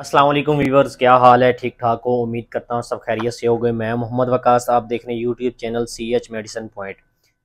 असलम वालेकुम व्यूवर्स क्या हाल है ठीक ठाक हो उम्मीद करता हूँ सब खैरियत से हो गए मैं मोहम्मद वकास आप देख रहे हैं YouTube channel C H medicine point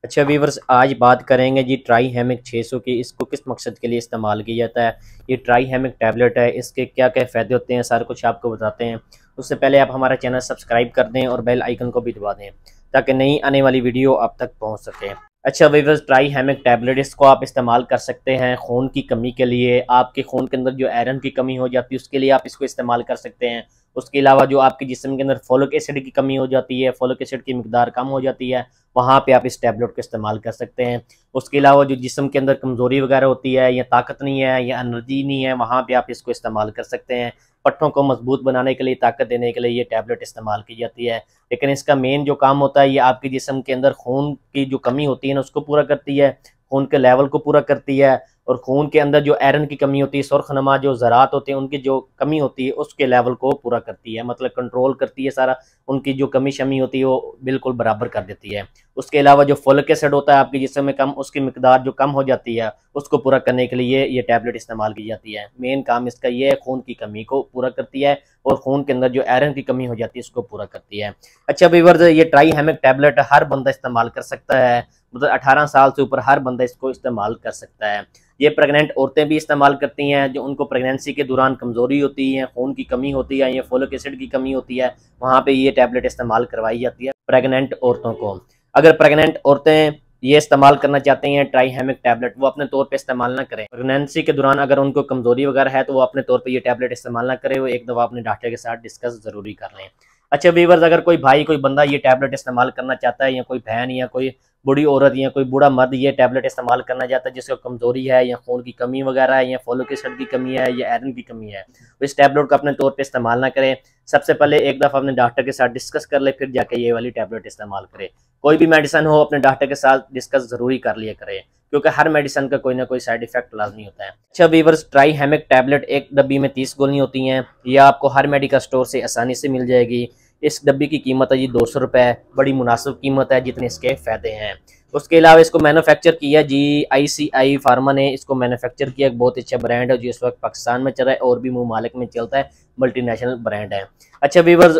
अच्छा व्यूवर्स आज बात करेंगे जी ट्राई हेमिक छः सौ की इसको किस मकसद के लिए इस्तेमाल किया जाता है ये ट्राई हेमिक टैबलेट है इसके क्या क्या फ़ायदे होते हैं सारा कुछ आपको बताते हैं उससे पहले आप हमारा चैनल सब्सक्राइब कर दें और बेल आइकन को भी दबा दें ताकि नई आने वाली वीडियो आप तक पहुँच सकें अच्छा वीवर्स ट्राई हेमिक टैबलेट इसको आप इस्तेमाल कर सकते हैं खून की कमी के लिए आपके खून के अंदर जो आयरन की कमी हो जाती है उसके लिए आप इसको इस्तेमाल कर सकते हैं उसके अलावा जो आपके जिसम के अंदर फोलिक एसिड की कमी हो जाती है फोलिक एसिड की मकदार कम हो जाती है वहाँ पे आप इस टैबलेट का इस्तेमाल कर सकते हैं उसके अलावा जो जिसम के अंदर कमज़ोरी वगैरह होती है या ताकत नहीं है या एनर्जी नहीं है वहाँ पे आप इसको इस्तेमाल कर सकते हैं पट्ठों को मजबूत बनाने के लिए ताकत देने के लिए ये टैबलेट इस्तेमाल की जाती है लेकिन इसका मेन जो काम होता है ये आपके जिसम के अंदर खून की जो कमी होती है ना उसको पूरा करती है खून के लेवल को पूरा करती है और खून के अंदर जो आयरन की कमी होती है नमा जो ज़रात होते हैं उनकी जो कमी होती है उसके लेवल को पूरा करती है मतलब कंट्रोल करती है सारा उनकी जो कमी शमी होती है वो बिल्कुल बराबर कर देती है उसके अलावा जो फोलिक एसिड होता है आपके जिसम में कम उसकी मकदार जो कम हो जाती है उसको पूरा करने के लिए ये टैबलेट इस्तेमाल की जाती है मेन काम इसका ये है खून की कमी को पूरा करती है और खून के अंदर जो आयरन की कमी हो जाती है उसको पूरा करती है अच्छा वीवर्स ये ट्राई हेमिक टैबलेट हर बंदा इस्तेमाल कर सकता है मतलब 18 साल से ऊपर हर बंदा इसको इस्तेमाल कर सकता है ये प्रेग्नेंट औरतें भी इस्तेमाल करती हैं जो उनको प्रेगनेंसी के दौरान कमज़ोरी होती है खून की कमी होती है या फोलिक एसिड की कमी होती है वहाँ पर ये टैबलेट इस्तेमाल करवाई जाती है प्रेगनेंट औरतों को अगर प्रेगनेंट औरतें ये इस्तेमाल करना चाहते हैं ट्राईहेमिक टैबलेट वो अपने तौर पे इस्तेमाल ना करें प्रेगनेंसी के दौरान अगर उनको कमज़ोरी वगैरह है तो वो अपने तौर पे ये टैबलेट इस्तेमाल ना करें वो एक दफ़ा अपने डॉक्टर के साथ डिस्कस ज़रूरी कर लें अच्छा वीवर्स अगर कोई भाई कोई बंदा ये टैबलेट इस्तेमाल करना चाहता है या कोई बहन या कोई बुढ़ी औरत या कोई बूढ़ा मर्द ये टैबलेट इस्तेमाल करना चाहता है जिसको कमज़ोरी है या खून की कमी वगैरह है या की एसिड की कमी है या आयरन की कमी है तो इस टैबलेट का अपने तौर पर इस्तेमाल ना करें सबसे पहले एक दफ़ा अपने डॉक्टर के साथ डिस्कस कर ले फिर जाके ये वाली टैबलेट इस्तेमाल करें कोई भी मेडिसन हो अपने डॉक्टर के साथ डिस्कस ज़रूरी कर लिया करें क्योंकि हर मेडिसन का कोई ना कोई साइड इफेक्ट लाजमी होता है अच्छा वीवर्स ट्राई हेमिक टैबलेट एक डब्बी में तीस गोलियाँ होती हैं यह आपको हर मेडिकल स्टोर से आसानी से मिल जाएगी इस डब्बी की कीमत है जी दो सौ रुपये बड़ी मुनासिब कीमत है जितने इसके फ़ायदे हैं उसके अलावा इसको मैनुफेक्चर किया जी आई सी आई फार्मा ने इसको मैनुफेक्चर किया एक बहुत अच्छा ब्रांड है जो इस वक्त पाकिस्तान में चल रहा है और भी ममालिक में चलता है मल्टीनेशनल ब्रांड है अच्छा वीवर्स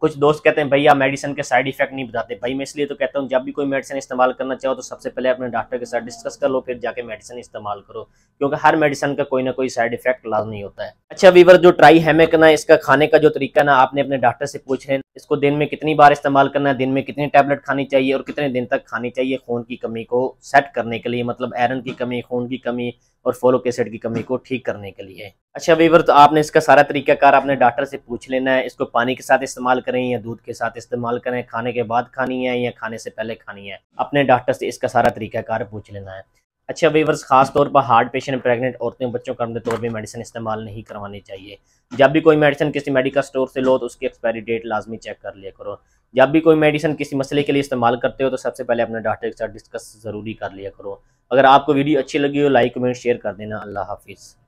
कुछ दोस्त कहते हैं भैया मेडिसिन के साइड इफेक्ट नहीं बताते भाई मैं इसलिए तो कहता हूँ जब भी कोई मेडिसिन इस्तेमाल करना चाहो तो सबसे पहले अपने डॉक्टर के साथ डिस्कस कर लो फिर जाके मेडिसिन इस्तेमाल करो क्योंकि हर मेडिसिन का कोई ना कोई साइड इफेक्ट लाजमी होता है अच्छा वीवर जो ट्राई हेमे करना है इसका खाने का जो तरीका ना आपने अपने डॉक्टर से पूछ लेना इसको दिन में कितनी बार इस्तेमाल करना है दिन में कितनी टैबलेट खानी चाहिए और कितने दिन तक खानी चाहिए खून की कमी को सेट करने के लिए मतलब आयरन की कमी खून की कमी और फोलो एसिड की कमी को ठीक करने के लिए अच्छा वीवर तो आपने इसका सारा तरीकाकार अपने डॉक्टर से पूछ लेना है इसको पानी के साथ इस्तेमाल करें या दूध के साथ इस्तेमाल करें खाने के बाद खानी है या खाने से पहले खानी है अपने डॉक्टर से इसका सारा तरीकाकार पूछ लेना है अच्छा वीवर्स खास तौर पर हार्ट पेशेंट प्रेग्नेंट औरतें बच्चों का तौर पर मेडिसिन इस्तेमाल नहीं करवानी चाहिए जब भी कोई मेडिसिन किसी मेडिकल स्टोर से लो तो उसकी एक्सपायरी डेट लाजमी चेक कर लिया करो जब भी कोई मेडिसिन किसी मसले के लिए इस्तेमाल करते हो तो सबसे पहले अपने डॉक्टर के साथ डिस्कस ज़रूरी कर लिया करो अगर आपको वीडियो अच्छी लगी हो लाइक कमेंट शेयर कर देना अल्लाह हाफिज़